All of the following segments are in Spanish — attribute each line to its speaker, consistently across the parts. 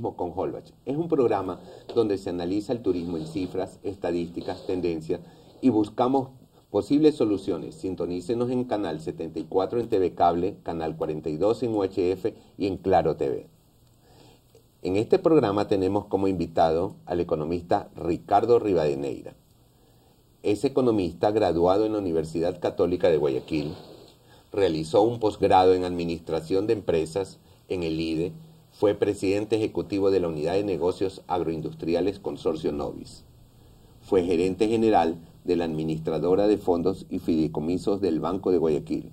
Speaker 1: con Holbach. Es un programa donde se analiza el turismo en cifras, estadísticas, tendencias y buscamos posibles soluciones. Sintonícenos en Canal 74 en TV Cable, Canal 42 en UHF y en Claro TV. En este programa tenemos como invitado al economista Ricardo Rivadeneira. Es economista graduado en la Universidad Católica de Guayaquil, realizó un posgrado en Administración de Empresas en el IDE fue presidente ejecutivo de la Unidad de Negocios Agroindustriales Consorcio Novis. Fue gerente general de la Administradora de Fondos y Fideicomisos del Banco de Guayaquil.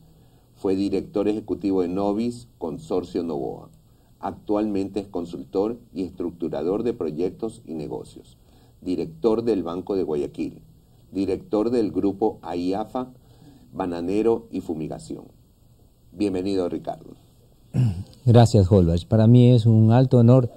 Speaker 1: Fue director ejecutivo de Novis Consorcio Novoa. Actualmente es consultor y estructurador de proyectos y negocios. Director del Banco de Guayaquil. Director del grupo AIAFA, Bananero y Fumigación. Bienvenido, Ricardo.
Speaker 2: Gracias, Holbach. Para mí es un alto honor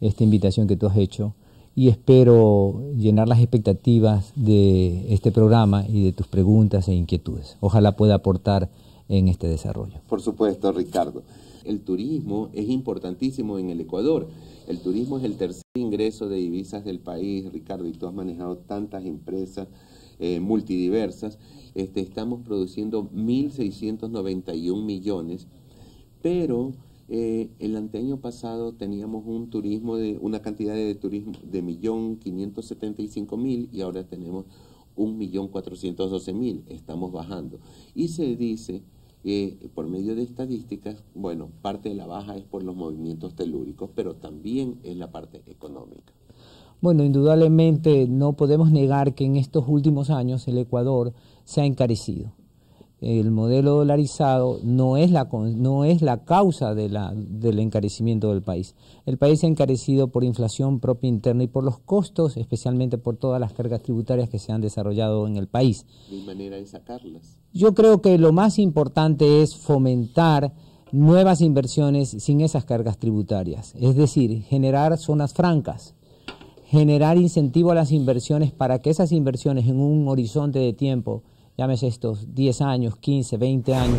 Speaker 2: esta invitación que tú has hecho y espero llenar las expectativas de este programa y de tus preguntas e inquietudes. Ojalá pueda aportar en este desarrollo.
Speaker 1: Por supuesto, Ricardo. El turismo es importantísimo en el Ecuador. El turismo es el tercer ingreso de divisas del país, Ricardo, y tú has manejado tantas empresas eh, multidiversas. Este, estamos produciendo 1.691 millones pero eh, el anteaño pasado teníamos un turismo de una cantidad de turismo de millón y mil y ahora tenemos un millón mil estamos bajando y se dice que eh, por medio de estadísticas bueno parte de la baja es por los movimientos telúricos pero también es la parte económica
Speaker 2: bueno, indudablemente no podemos negar que en estos últimos años el Ecuador se ha encarecido el modelo dolarizado no es la, no es la causa del encarecimiento del país. El país se ha encarecido por inflación propia interna y por los costos, especialmente por todas las cargas tributarias que se han desarrollado en el país.
Speaker 1: manera de sacarlas?
Speaker 2: Yo creo que lo más importante es fomentar nuevas inversiones sin esas cargas tributarias, es decir, generar zonas francas, generar incentivo a las inversiones para que esas inversiones en un horizonte de tiempo llámese estos 10 años, 15, 20 años,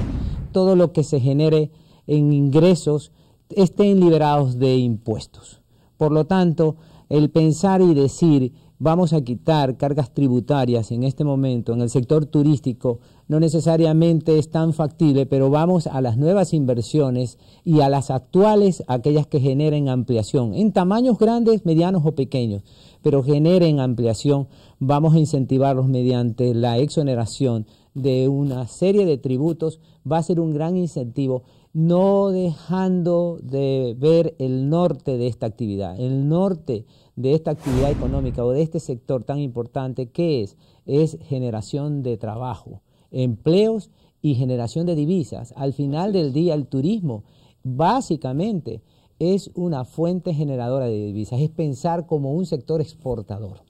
Speaker 2: todo lo que se genere en ingresos estén liberados de impuestos. Por lo tanto, el pensar y decir vamos a quitar cargas tributarias en este momento en el sector turístico no necesariamente es tan factible, pero vamos a las nuevas inversiones y a las actuales, aquellas que generen ampliación, en tamaños grandes, medianos o pequeños, pero generen ampliación, vamos a incentivarlos mediante la exoneración de una serie de tributos, va a ser un gran incentivo no dejando de ver el norte de esta actividad, el norte de esta actividad económica o de este sector tan importante que es, es generación de trabajo, empleos y generación de divisas. Al final del día, el turismo básicamente es una fuente generadora de divisas, es pensar como un sector exportador.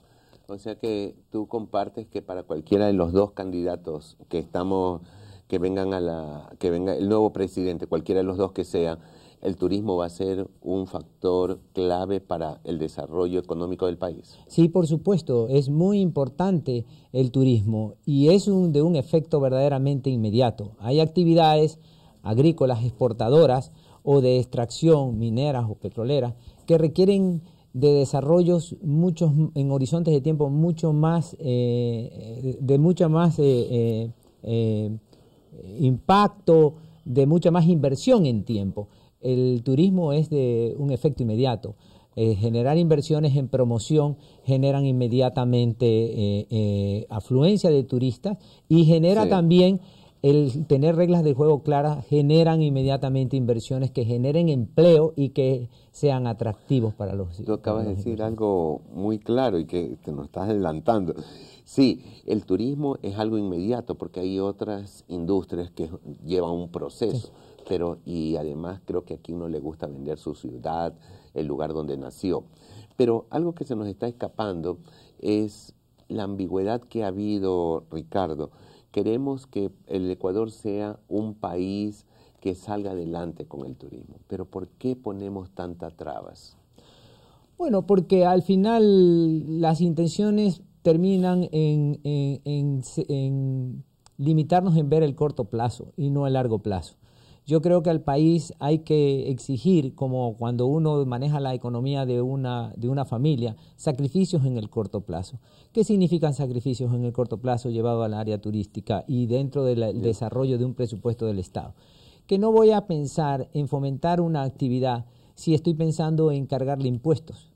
Speaker 1: O sea que tú compartes que para cualquiera de los dos candidatos que estamos, que vengan a la, que venga el nuevo presidente, cualquiera de los dos que sea, el turismo va a ser un factor clave para el desarrollo económico del
Speaker 2: país. Sí, por supuesto, es muy importante el turismo y es de un efecto verdaderamente inmediato. Hay actividades agrícolas, exportadoras o de extracción, mineras o petroleras, que requieren de desarrollos en horizontes de tiempo mucho más eh, eh, de mucha más eh, impacto de mucha más inversión en tiempo el turismo es de un efecto inmediato. Eh, generar inversiones en promoción generan inmediatamente eh, eh, afluencia de turistas y genera también el tener reglas de juego claras, generan inmediatamente inversiones que generen empleo y que sean atractivos para los. Tú
Speaker 1: acabas de decir algo muy claro y que te nos estás adelantando. Sí, el turismo es algo inmediato porque hay otras industrias que llevan un proceso. Pero y además creo que aquí uno le gusta vender su ciudad, el lugar donde nació. Pero algo que se nos está escapando es la ambigüedad que ha habido, Ricardo. Queremos que el Ecuador sea un país que salga adelante con el turismo, pero ¿por qué ponemos tantas trabas?
Speaker 2: Bueno, porque al final las intenciones terminan en, en limitarnos en ver el corto plazo y no el largo plazo. Yo creo que al país hay que exigir, como cuando uno maneja la economía de una, familia, sacrificios en el corto plazo. ¿Qué significan sacrificios en el corto plazo llevado al área turística y dentro del desarrollo de un presupuesto del Estado? Que no voy a pensar en fomentar una actividad si estoy pensando en cargarle impuestos.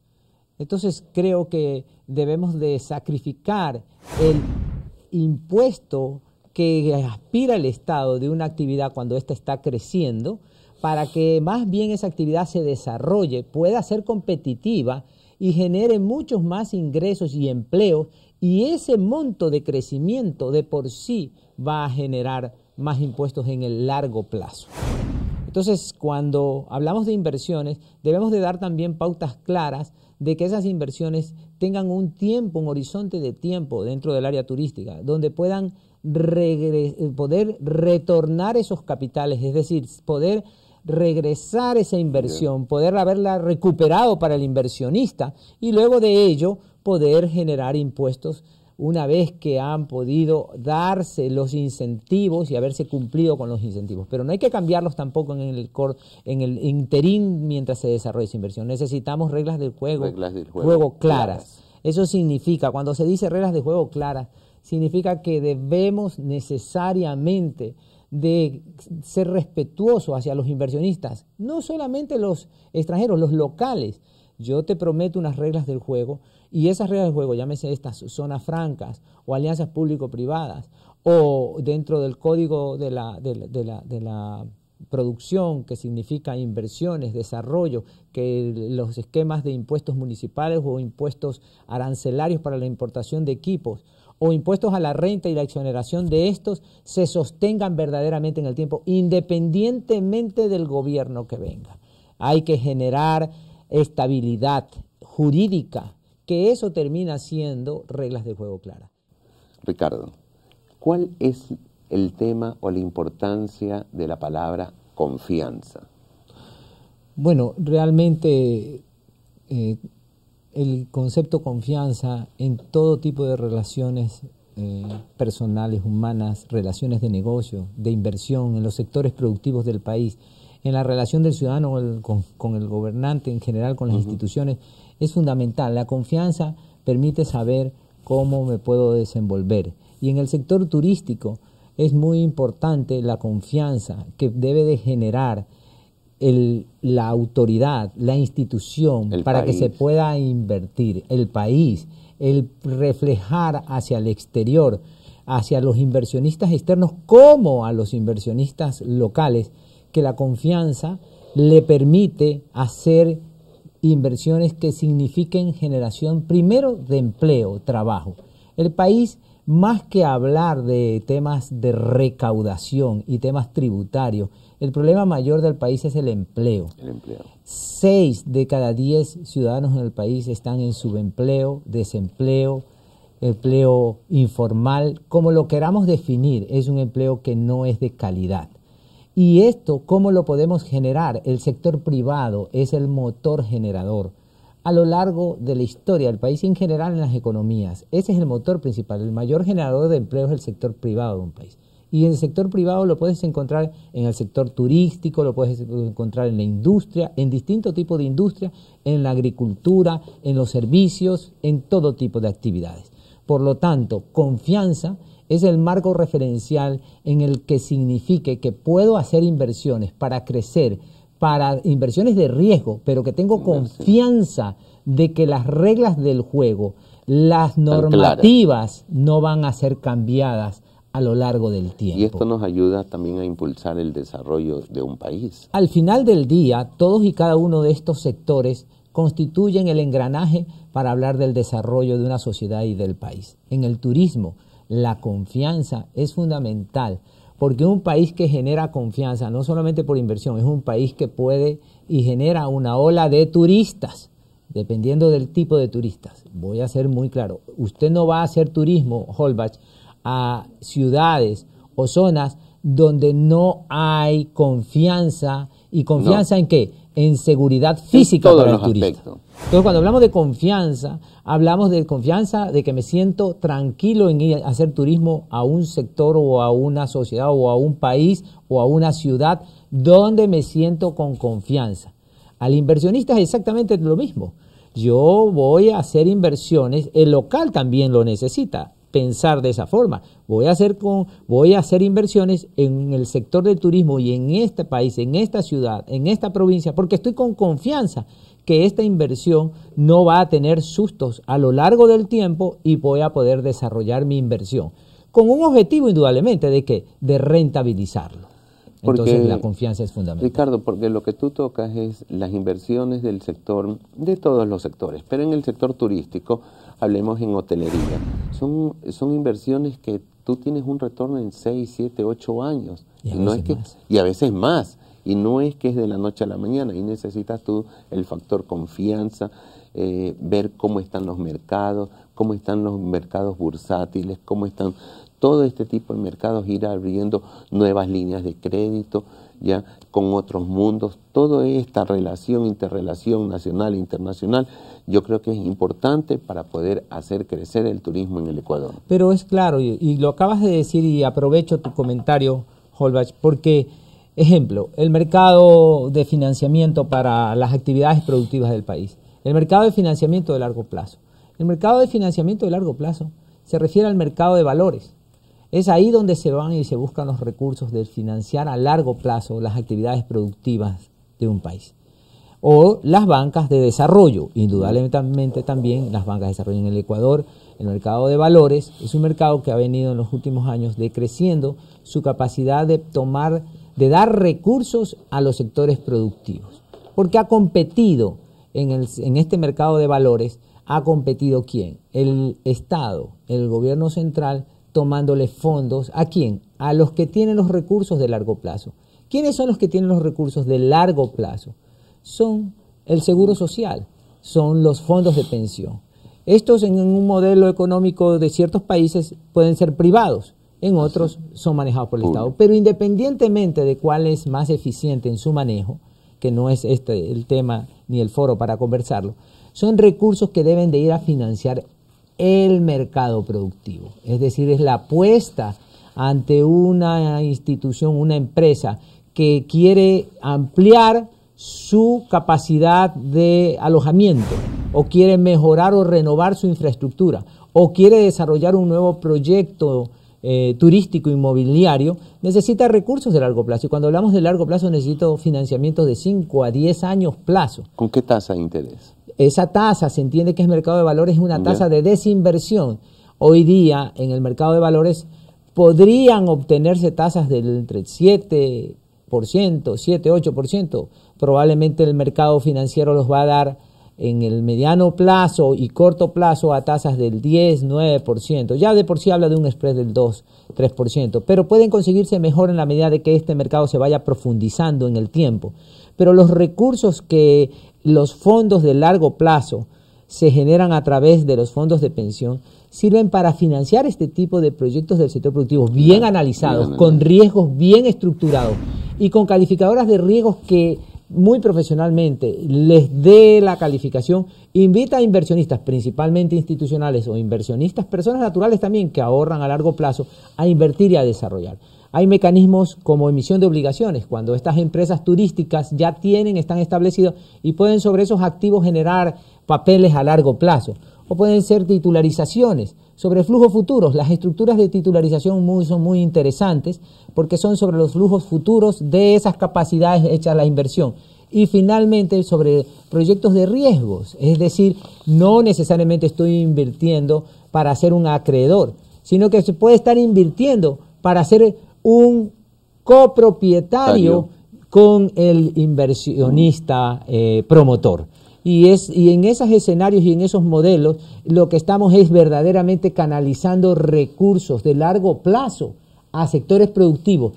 Speaker 2: Entonces creo que debemos de sacrificar el impuesto que aspira el Estado de una actividad cuando ésta está creciendo, para que más bien esa actividad se desarrolle, pueda ser competitiva y genere muchos más ingresos y empleo, y ese monto de crecimiento de por sí va a generar más impuestos en el largo plazo. Entonces, cuando hablamos de inversiones, debemos de dar también pautas claras de que esas inversiones tengan un tiempo, un horizonte de tiempo dentro del área turística, donde puedan poder retornar esos capitales, es decir, poder regresar esa inversión, poder haberla recuperado para el inversionista y luego de ello poder generar impuestos una vez que han podido darse los incentivos y haberse cumplido con los incentivos. Pero no hay que cambiarlos tampoco en el, en el interín mientras se desarrolla esa inversión. Necesitamos reglas del juego, juego, claras. Eso significa, cuando se dice reglas de juego claras, significa que debemos necesariamente de ser respetuosos hacia los inversionistas, no solamente los extranjeros, los locales. Yo te prometo unas reglas del juego y esas reglas del juego, llámese estas zonas francas o alianzas público-privadas o dentro del código de la, de la producción, que significa inversiones, desarrollo, que los esquemas de impuestos municipales o impuestos arancelarios para la importación de equipos o impuestos a la renta y la exoneración de estos se sostengan verdaderamente en el tiempo, independientemente del gobierno que venga. Hay que generar estabilidad jurídica, que eso termina siendo reglas de juego claras.
Speaker 1: Ricardo, ¿cuál es el tema o la importancia de la palabra confianza?
Speaker 2: Bueno, realmente eh, el concepto confianza en todo tipo de relaciones eh, personales, humanas, relaciones de negocio, de inversión, en los sectores productivos del país, en la relación del ciudadano con, el gobernante, en general con las instituciones, es fundamental. La confianza permite saber cómo me puedo desenvolver. Y en el sector turístico es muy importante la confianza que debe de generar la autoridad, la institución, para que se pueda invertir, el país, el reflejar hacia el exterior, hacia los inversionistas externos como a los inversionistas locales, que la confianza le permite hacer inversiones que signifiquen generación primero de empleo, trabajo. El país, más que hablar de temas de recaudación y temas tributarios, el problema mayor del país es el empleo. Seis de cada diez ciudadanos en el país están en subempleo, desempleo, empleo informal, como lo queramos definir, es un empleo que no es de calidad. Y esto, ¿cómo lo podemos generar? El sector privado es el motor generador a lo largo de la historia del país en general en las economías. Ese es el motor principal, el mayor generador de empleo es el sector privado de un país. Y en el sector privado lo puedes encontrar en el sector turístico, lo puedes encontrar en la industria, en distintos tipos de industria, en la agricultura, en los servicios, en todo tipo de actividades. Por lo tanto, confianza es el marco referencial en el que signifique que puedo hacer inversiones para crecer, para inversiones de riesgo, pero que tengo confianza de que las reglas del juego, las normativas no van a ser cambiadas a lo largo del
Speaker 1: tiempo. Y esto nos ayuda también a impulsar el desarrollo de un país.
Speaker 2: Al final del día, todos y cada uno de estos sectores constituyen el engranaje para hablar del desarrollo de una sociedad y del país. En el turismo, la confianza es fundamental, porque un país que genera confianza, no solamente por inversión, es un país que puede y genera una ola de turistas, dependiendo del tipo de turistas. Voy a ser muy claro, usted no va a hacer turismo, Holbach, a ciudades o zonas donde no hay confianza y confianza en qué? En seguridad física para el turista. Aspectos. Entonces, cuando hablamos de confianza, hablamos de confianza de que me siento tranquilo en ir a hacer turismo a un sector o a una sociedad o a un país o a una ciudad donde me siento con confianza. Al inversionista es exactamente lo mismo. Yo voy a hacer inversiones, el local también lo necesita pensar de esa forma. Voy a hacer, voy a hacer inversiones en el sector del turismo y en este país, en esta ciudad, en esta provincia, porque estoy con confianza que esta inversión no va a tener sustos a lo largo del tiempo y voy a poder desarrollar mi inversión con un objetivo indudablemente de que de rentabilizarlo. Entonces la confianza es fundamental.
Speaker 1: Ricardo, porque lo que tú tocas es las inversiones del sector, de todos los sectores, pero en el sector turístico hablemos en hotelería. Son, inversiones que tú tienes un retorno en 6, 7, 8 años. Y a, veces más. Y no es que es de la noche a la mañana. Y necesitas tú el factor confianza, eh, ver cómo están los mercados, cómo están los mercados bursátiles, cómo están todo este tipo de mercados, ir abriendo nuevas líneas de crédito, ya con otros mundos, toda esta relación, interrelación nacional e internacional, yo creo que es importante para poder hacer crecer el turismo en el Ecuador.
Speaker 2: Pero es claro, y, lo acabas de decir y aprovecho tu comentario, Holbach, porque, ejemplo, el mercado de financiamiento para las actividades productivas del país, el mercado de financiamiento de largo plazo. El mercado de financiamiento de largo plazo se refiere al mercado de valores es ahí donde se van y se buscan los recursos de financiar a largo plazo las actividades productivas de un país. O las bancas de desarrollo, indudablemente también las bancas de desarrollo en el Ecuador, el mercado de valores, es un mercado que ha venido en los últimos años decreciendo su capacidad de tomar, de dar recursos a los sectores productivos. Porque ha competido en, el, en este mercado de valores, ha competido quién? El Estado, el gobierno central tomándole fondos. ¿A quién? A los que tienen los recursos de largo plazo. ¿Quiénes son los que tienen los recursos de largo plazo? Son el seguro social, son los fondos de pensión. Estos en un modelo económico de ciertos países pueden ser privados, en otros son manejados por el Estado. Pero independientemente de cuál es más eficiente en su manejo, que no es este el tema ni el foro para conversarlo, son recursos que deben de ir a financiar el mercado productivo. Es decir, es la apuesta ante una institución, una empresa que quiere ampliar su capacidad de alojamiento o quiere mejorar o renovar su infraestructura o quiere desarrollar un nuevo proyecto eh, turístico inmobiliario, necesita recursos de largo plazo. Y cuando hablamos de largo plazo, necesito financiamientos de 5 a 10 años plazo.
Speaker 1: ¿Con qué tasa de interés?
Speaker 2: Esa tasa, se entiende que es mercado de valores, es una tasa de desinversión. Hoy día, en el mercado de valores, podrían obtenerse tasas del entre 7%, 7, 8%. Probablemente el mercado financiero los va a dar en el mediano plazo y corto plazo a tasas del 10, 9%. Ya de por sí habla de un spread del 2, 3%, pero pueden conseguirse mejor en la medida de que este mercado se vaya profundizando en el tiempo. Pero los recursos que los fondos de largo plazo se generan a través de los fondos de pensión sirven para financiar este tipo de proyectos del sector productivo bien analizados, con riesgos bien estructurados y con calificadoras de riesgos que muy profesionalmente les dé la calificación, invita a inversionistas, principalmente institucionales o inversionistas, personas naturales también que ahorran a largo plazo, a invertir y a desarrollar. Hay mecanismos como emisión de obligaciones, cuando estas empresas turísticas ya tienen, están establecidas y pueden sobre esos activos generar papeles a largo plazo, o pueden ser titularizaciones sobre flujos futuros, las estructuras de titularización son muy interesantes porque son sobre los flujos futuros de esas capacidades hechas a la inversión. Y finalmente, sobre proyectos de riesgos, es decir, no necesariamente estoy invirtiendo para ser un acreedor, sino que se puede estar invirtiendo para ser un copropietario con el inversionista eh, promotor y, es, y en esos escenarios y en esos modelos lo que estamos es verdaderamente canalizando recursos de largo plazo a sectores productivos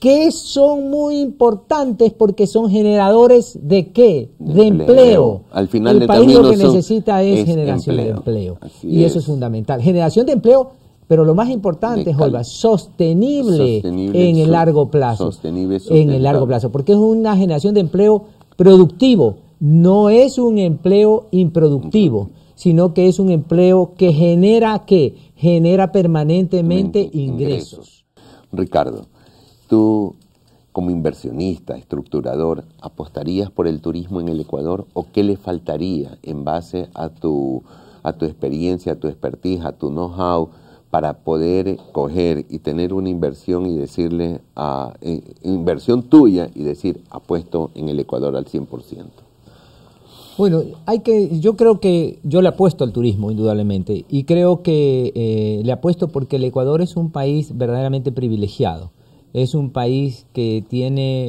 Speaker 2: que son muy importantes porque son generadores de qué? De empleo. Al final El país lo que necesita es, generación de empleo. y eso es fundamental. Generación de empleo pero lo más importante, es sostenible, sostenible, en el largo plazo. Sostenible, en el largo plazo, porque es una generación de empleo productivo, no es un empleo improductivo, sino que es un empleo que genera qué? Genera permanentemente ingresos.
Speaker 1: Ricardo, tú como inversionista, estructurador, ¿apostarías por el turismo en el Ecuador o qué le faltaría en base a tu, a tu experiencia, a tu expertise, a tu know-how? para poder coger y tener una inversión y decirle a eh, inversión tuya y decir apuesto en el Ecuador al 100%.
Speaker 2: Bueno, hay que, yo creo que yo le apuesto al turismo, indudablemente, y creo que eh, le apuesto porque el Ecuador es un país verdaderamente privilegiado. Es un país que tiene,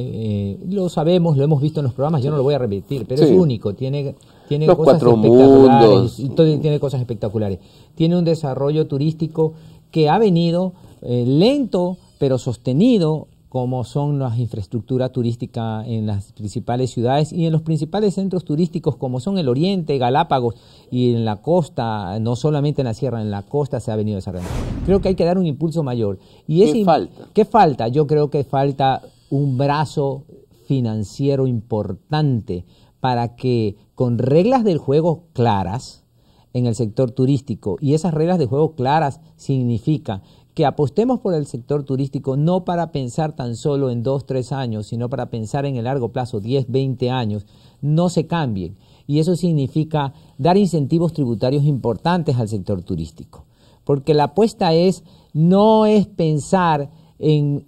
Speaker 2: eh, lo sabemos, lo hemos visto en los programas, yo no lo voy a repetir, pero es único, tiene, tiene cosas espectaculares, tiene cosas espectaculares. Tiene un desarrollo turístico que ha venido eh, lento, pero sostenido como son las infraestructuras turísticas en las principales ciudades y en los principales centros turísticos como son el Oriente, Galápagos y en la costa, no solamente en la sierra, en la costa se ha venido desarrollando. Creo que hay que dar un impulso mayor. Y ¿Qué falta? falta? Yo creo que falta un brazo financiero importante para que con reglas del juego claras en el sector turístico y esas reglas de juego claras significa que apostemos por el sector turístico no para pensar tan solo en dos, tres años, sino para pensar en el largo plazo, 10, 20 años, no se cambien. Y eso significa dar incentivos tributarios importantes al sector turístico. Porque la apuesta es, no es pensar en,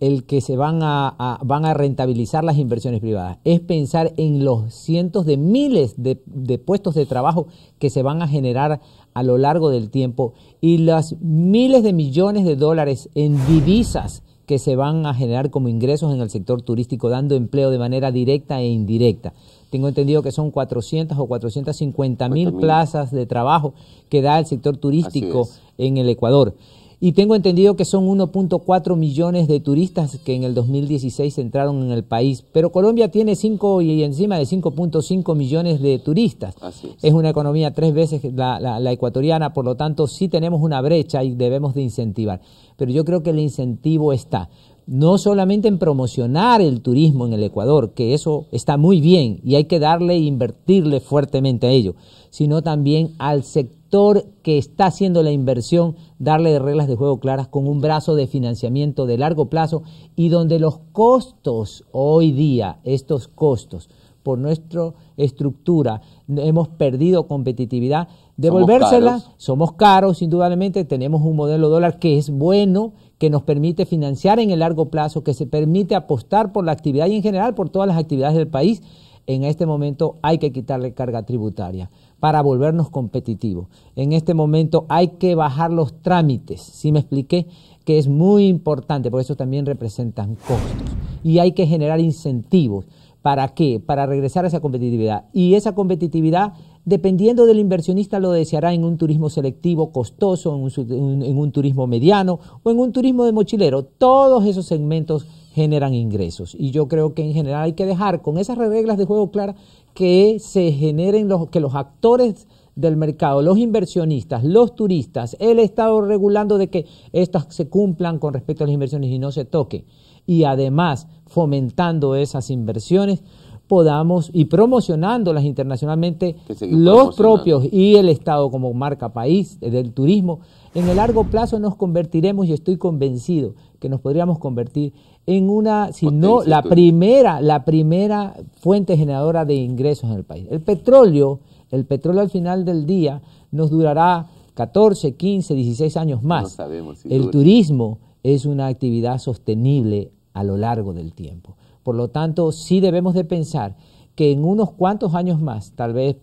Speaker 2: el, que se van a, rentabilizar las inversiones privadas, es pensar en los cientos de miles de, puestos de trabajo que se van a generar a lo largo del tiempo y las miles de millones de dólares en divisas que se van a generar como ingresos en el sector turístico, dando empleo de manera directa e indirecta. Tengo entendido que son 400 o 450 mil plazas de trabajo que da el sector turístico en el Ecuador. Y tengo entendido que son 1.4 millones de turistas que en el 2016 entraron en el país, pero Colombia tiene 5 y encima de 5.5 millones de turistas. Así es. es. una economía tres veces la, ecuatoriana, por lo tanto sí tenemos una brecha y debemos de incentivar. Pero yo creo que el incentivo está no solamente en promocionar el turismo en el Ecuador, que eso está muy bien y hay que darle e invertirle fuertemente a ello, sino también al sector que está haciendo la inversión, darle reglas de juego claras con un brazo de financiamiento de largo plazo y donde los costos hoy día, estos costos, por nuestra estructura, hemos perdido competitividad, devolvérsela, somos caros, somos caros indudablemente, tenemos un modelo dólar que es bueno, que nos permite financiar en el largo plazo, que se permite apostar por la actividad y en general por todas las actividades del país, en este momento hay que quitarle carga tributaria para volvernos competitivos. En este momento hay que bajar los trámites, si me expliqué? Que es muy importante, por eso también representan costos. Y hay que generar incentivos. ¿Para qué? Para regresar a esa competitividad. Y esa competitividad dependiendo del inversionista, lo deseará en un turismo selectivo costoso, en un, turismo mediano o en un turismo de mochilero. Todos esos segmentos generan ingresos y yo creo que en general hay que dejar con esas reglas de juego claras que se generen los, que los actores del mercado, los inversionistas, los turistas, el Estado regulando de que estas se cumplan con respecto a las inversiones y no se toque. Y además fomentando esas inversiones podamos y promocionándolas internacionalmente los propios y el Estado como marca país del turismo, en el largo plazo nos convertiremos, y estoy convencido que nos podríamos convertir en una, si no la primera, la primera fuente generadora de ingresos en el país. El petróleo, el petróleo al final del día nos durará 14, 15, 16 años más. el turismo es una actividad sostenible a lo largo del tiempo. Por lo tanto, sí debemos de pensar que en unos cuantos años más, tal vez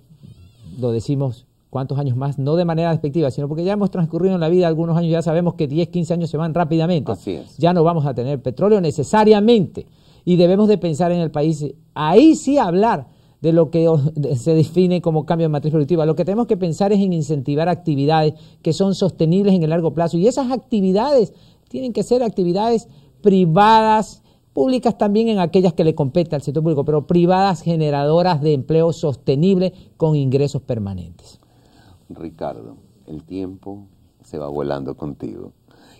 Speaker 2: lo decimos cuántos años más, no de manera despectiva, sino porque ya hemos transcurrido en la vida algunos años, ya sabemos que 10, 15 años se van rápidamente. Ya no vamos a tener petróleo necesariamente y debemos de pensar en el país, ahí sí hablar de lo que se define como cambio de matriz productiva. Lo que tenemos que pensar es en incentivar actividades que son sostenibles en el largo plazo y esas actividades tienen que ser actividades privadas, públicas también en aquellas que le compete al sector público, pero privadas generadoras de empleo sostenible con ingresos permanentes. Ricardo,
Speaker 1: el tiempo se va volando contigo.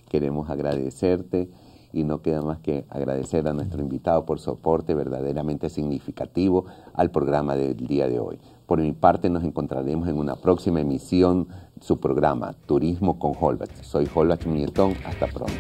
Speaker 1: Queremos agradecerte y no queda más que agradecer a nuestro invitado por su aporte verdaderamente significativo al programa del día de hoy. Por mi parte, nos encontraremos en una próxima emisión, su programa Turismo con Holbach. Soy Holbach Newton, hasta pronto.